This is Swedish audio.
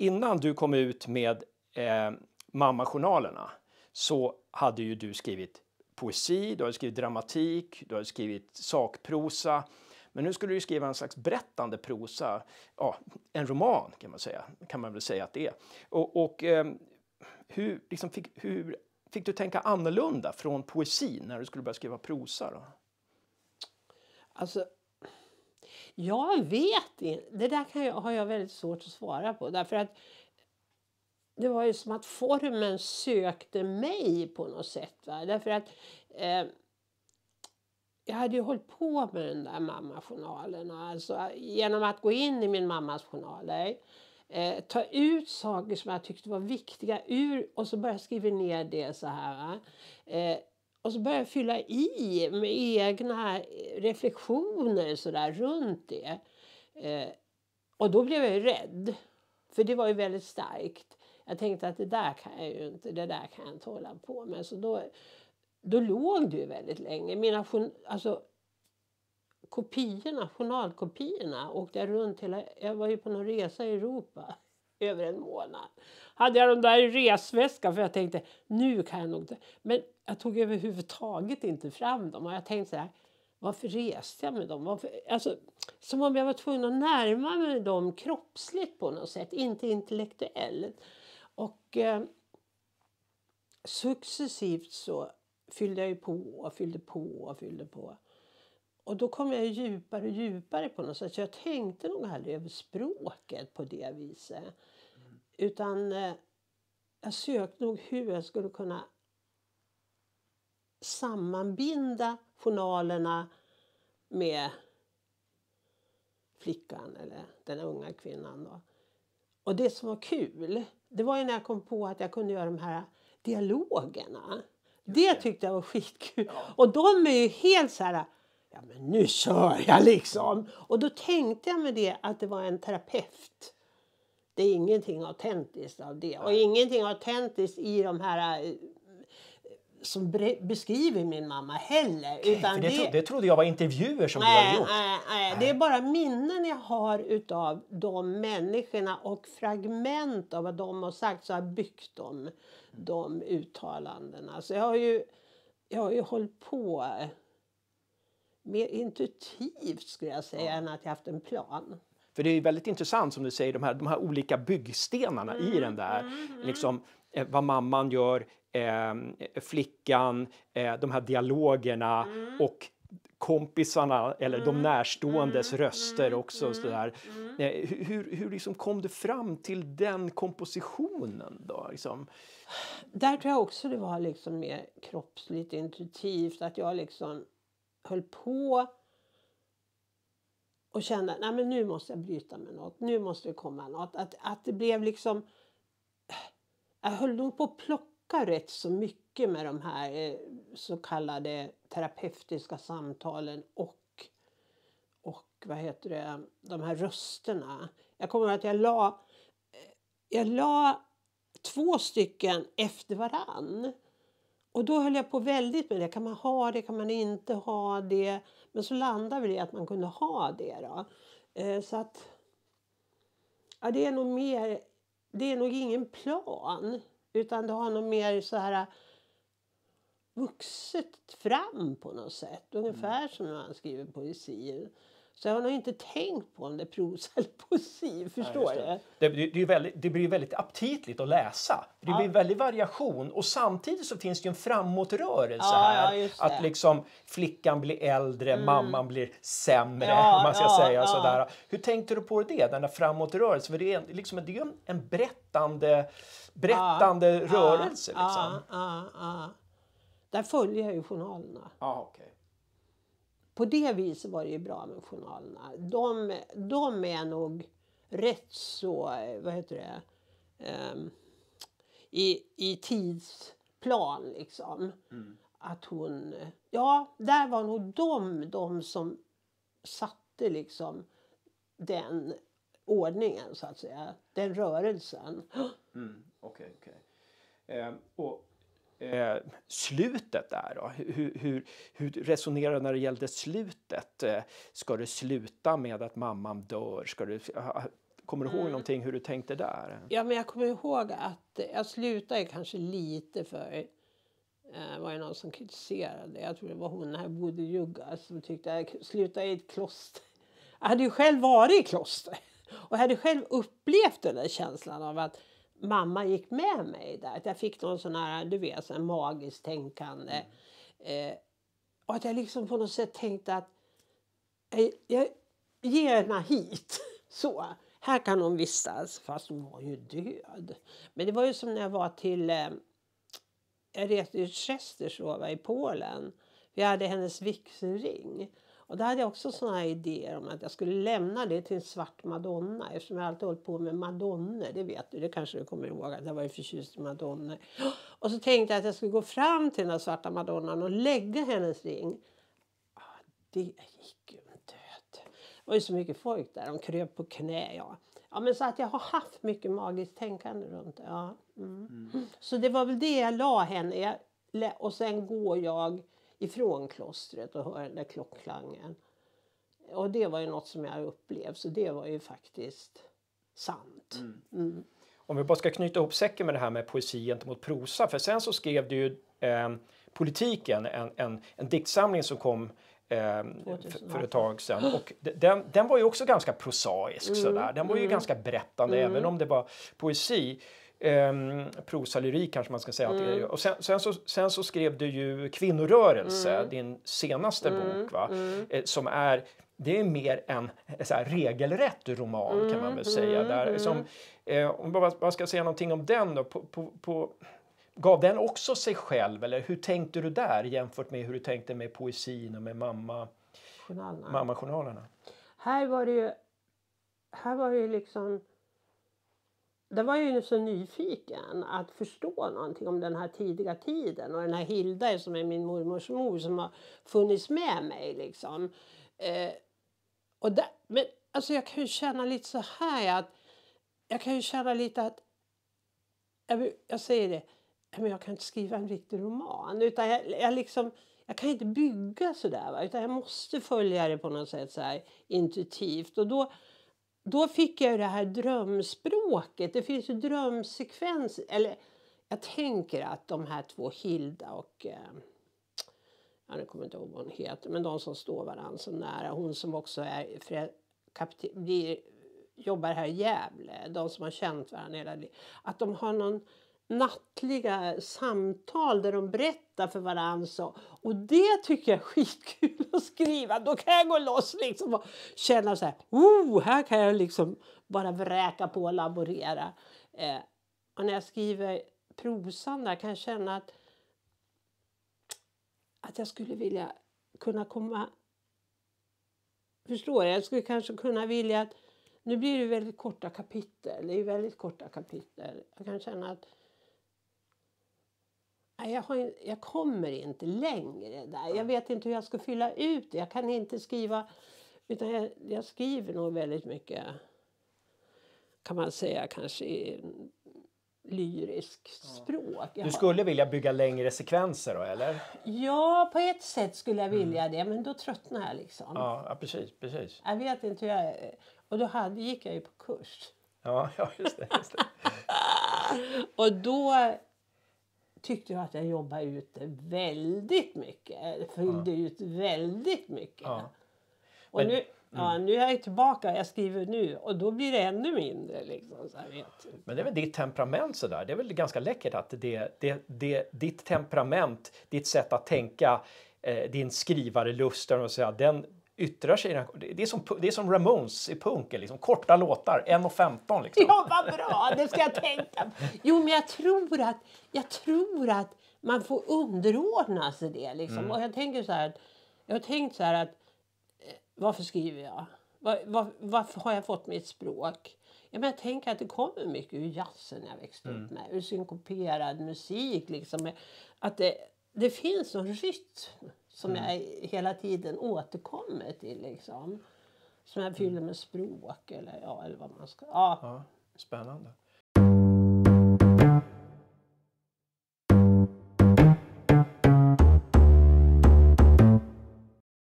innan du kom ut med eh, mammajournalerna så hade ju du skrivit poesi, du hade skrivit dramatik, du hade skrivit sakprosa. Men nu skulle du skriva en slags berättande prosa, ja, en roman kan man säga, kan man väl säga att det är. Och, och eh, hur, liksom fick, hur, fick, du tänka annorlunda från poesi när du skulle börja skriva prosa? Då? Alltså, jag vet inte. Det där kan jag, har jag väldigt svårt att svara på. Därför att det var ju som att formen sökte mig på något sätt. Va? Därför att eh, jag hade ju hållit på med den där mammajournalen. Alltså, genom att gå in i min mammas journaler. Eh, ta ut saker som jag tyckte var viktiga ur och så bara skriva ner det så här. Eh, och så började jag fylla i med egna eh, reflektioner så där, runt det. Eh, och då blev jag ju rädd, för det var ju väldigt starkt. Jag tänkte att det där kan jag ju inte, det där kan jag inte hålla på med. Så då, då låg det ju väldigt länge. Mina alltså, kopiorna, journalkopiorna åkte jag runt hela... Jag var ju på någon resa i Europa över en månad. Hade jag dem där i resväskan för jag tänkte nu kan jag nog inte. Men jag tog överhuvudtaget inte fram dem och jag tänkte så här varför reste jag med dem? Varför? Alltså, som om jag var tvungen att närma mig dem kroppsligt på något sätt, inte intellektuellt. Och eh, successivt så fyllde jag på och fyllde på och fyllde på. Och då kom jag djupare och djupare på något sätt. Så jag tänkte nog aldrig över språket på det viset. Mm. Utan eh, jag sökte nog hur jag skulle kunna sammanbinda journalerna med flickan eller den unga kvinnan. Då. Och det som var kul, det var ju när jag kom på att jag kunde göra de här dialogerna. Det tyckte jag var skitkul. Ja. Och de är ju helt så här ja men nu kör jag liksom. Och då tänkte jag med det att det var en terapeut. Det är ingenting autentiskt av det. Och ingenting autentiskt i de här eh, som beskriver min mamma heller. Okay, utan det, det, tro, det, trodde jag var intervjuer som nej, du hade gjort. Nej, nej, nej, det är bara minnen jag har utav de människorna och fragment av vad de har sagt. Så jag har byggt de, de mm. uttalandena. Så jag har ju, jag har ju hållit på mer intuitivt skulle jag säga än att jag haft en plan. För det är väldigt intressant som du säger, de här, de här olika byggstenarna mm. i den där. Mm, mm, mm. Liksom, eh, vad mamman gör, eh, flickan, eh, de här dialogerna mm. och kompisarna eller mm. de närståendes mm. röster mm, också. Mm. Sådär. Mm. Eh, hur, hur liksom kom du fram till den kompositionen? då? Liksom? Där tror jag också det var liksom mer kroppsligt intuitivt. att jag liksom höll på och kände att nu måste jag bryta med något, nu måste det komma något. Att, att det blev liksom... Jag höll nog på att plocka rätt så mycket med de här eh, så kallade terapeutiska samtalen och och vad heter det, de här rösterna. Jag kommer ihåg att jag la, jag la två stycken efter varann och då höll jag på väldigt med det. Kan man ha det? Kan man inte ha det? Men så landade vi i att man kunde ha det. Då. Eh, så att... Ja, det är nog mer... Det är nog ingen plan. Utan det har nog mer så här äh, vuxit fram på något sätt. Mm. Ungefär mm. som när man skriver poesier. Så jag har nog inte tänkt på om det är prosa eller poesi. Förstår Nej, det. Det, det, väldigt, det, blir väldigt aptitligt att läsa. Det ja. blir väldigt variation och samtidigt så finns det en framåtrörelse ja, här. Ja, att liksom flickan blir äldre, mm. mamman blir sämre. man ska säga sådär. Hur tänkte du på det, den där framåtrörelsen? För det är, liksom, en, en berättande, berättande rörelse. Liksom. Där följer jag ju journalerna. Ah, okay på det viset var det ju bra med journalerna. De, de är nog rätt så, vad heter det, um, i, i tidsplan liksom. Mm. Att hon, ja där var nog de, de som satte liksom den ordningen så att säga. Den rörelsen. Mm, okay, okay. Eh, och eh, slutet där då? Hur, hur, hur resonerar du när det gällde slutet? Eh, ska det sluta med att mamman dör? Ska du, kommer du ihåg mm. någonting hur du tänkte där? Ja, men jag kommer ihåg att jag slutade kanske lite för Det eh, var det någon som kritiserade. Jag tror det var hon här Bodil Jugga som tyckte att jag slutade i ett kloster. Jag hade ju själv varit i kloster och hade själv upplevt den där känslan av att mamma gick med mig där. Att jag fick någon sån här, du vet, sån magiskt tänkande. Mm. Eh, och att jag liksom på något sätt tänkte att jag, eh, jag ger henne hit. Så. Här kan hon vistas. Fast hon var ju död. Men det var ju som när jag var till... Eh, jag reste i Czestochowa i Polen. Vi hade hennes vigselring. Och där hade jag också sådana idéer om att jag skulle lämna det till en svart madonna eftersom jag alltid hållit på med madonnor, det vet du, det kanske du kommer ihåg att jag var förtjust i madonnor. Och så tänkte jag att jag skulle gå fram till den här svarta madonnan och lägga hennes ring. Det gick ju inte. Det var ju så mycket folk där, de kröp på knä. Ja. Ja, men så att jag har haft mycket magiskt tänkande runt det. Ja. Mm. Mm. Så det var väl det jag la henne. Jag, och sen går jag ifrån klostret och höra den där klockklangen. Och det var ju något som jag upplevde så det var ju faktiskt sant. Mm. Mm. Om vi bara ska knyta ihop säcken med det här med poesi gentemot prosa för sen så skrev du ju eh, Politiken, en, en, en diktsamling som kom eh, för ett tag sedan. Och den, den var ju också ganska prosaisk. Mm. Sådär. Den var ju mm. ganska berättande, mm. även om det var poesi. Um, prosalyrik kanske man ska säga mm. att det är. Mm. Och sen, sen, så, sen så skrev du ju Kvinnorörelse, mm. din senaste mm. bok, va? Mm. Eh, som är det är mer en eh, så här, regelrätt roman kan man mm, väl säga. Där, som, eh, om jag man ska säga någonting om den då, på, på, på, gav den också sig själv eller hur tänkte du där jämfört med hur du tänkte med poesin och med mamma, Journalerna. mammajournalerna? Här var det ju, här var det liksom där var jag ju så nyfiken att förstå någonting om den här tidiga tiden och den här Hilda som är min mormors mor som har funnits med mig liksom. Eh, och där, men alltså jag kan ju känna lite så här att jag kan ju känna lite att jag, jag säger det, men jag kan inte skriva en riktig roman utan jag, jag liksom jag kan inte bygga så där, utan jag måste följa det på något sätt så här intuitivt och då då fick jag det här drömspråket. Det finns ju drömsekvenser. Eller jag tänker att de här två, Hilda och eh, ja, nu kommer inte ihåg vad hon heter, men de som står varandra så nära. Hon som också är kapten, blir, jobbar här i Gävle, de som har känt varandra hela livet. Att de har någon nattliga samtal där de berättar för varandra. Och det tycker jag är skitkul att skriva. Då kan jag gå loss liksom och känna så här, oh, här kan jag liksom bara vräka på och laborera. Eh, och när jag skriver prosan där kan jag känna att, att jag skulle vilja kunna komma... Förstår du? Jag skulle kanske kunna vilja att... Nu blir det väldigt korta kapitel. Det är väldigt korta kapitel. Jag kan känna att jag, har, jag kommer inte längre där. Jag vet inte hur jag ska fylla ut det. Jag kan inte skriva. Utan jag, jag, skriver nog väldigt mycket, kan man säga, kanske i lyrisk språk. du skulle vilja bygga längre sekvenser då, eller? Ja, på ett sätt skulle jag vilja mm. det, men då tröttnar jag liksom. Ja, precis, precis. Jag vet inte hur jag... Och då hade, gick jag ju på kurs. Ja, ja just det. Just det. och då tyckte jag att jag jobbade ut väldigt mycket. Fyllde ja. ut väldigt mycket. Ja. Och Men, nu, mm. ja, nu är jag tillbaka, jag skriver nu och då blir det ännu mindre. Liksom, så Men det är väl ditt temperament sådär. Det är väl ganska läckert att det, det, det, ditt temperament, ditt sätt att tänka, eh, din skrivarlust, den, yttrar sig. Det är som, det är som Ramones i punken, liksom. korta låtar, 1.15. Liksom. Ja, vad bra! Det ska jag tänka på. Jo, men jag tror att, jag tror att man får underordna sig det. Liksom. Mm. Och jag, tänker så här, jag har tänkt så här att eh, varför skriver jag? Var, var, varför har jag fått mitt språk? Ja, men jag tänker att det kommer mycket ur jazzen jag växte mm. upp med, ur synkoperad musik. Liksom. Att det, det finns någon rytm som mm. jag hela tiden återkommer till. Liksom. Som jag fyller mm. med språk eller, ja, eller vad man ska... Ja. ja spännande.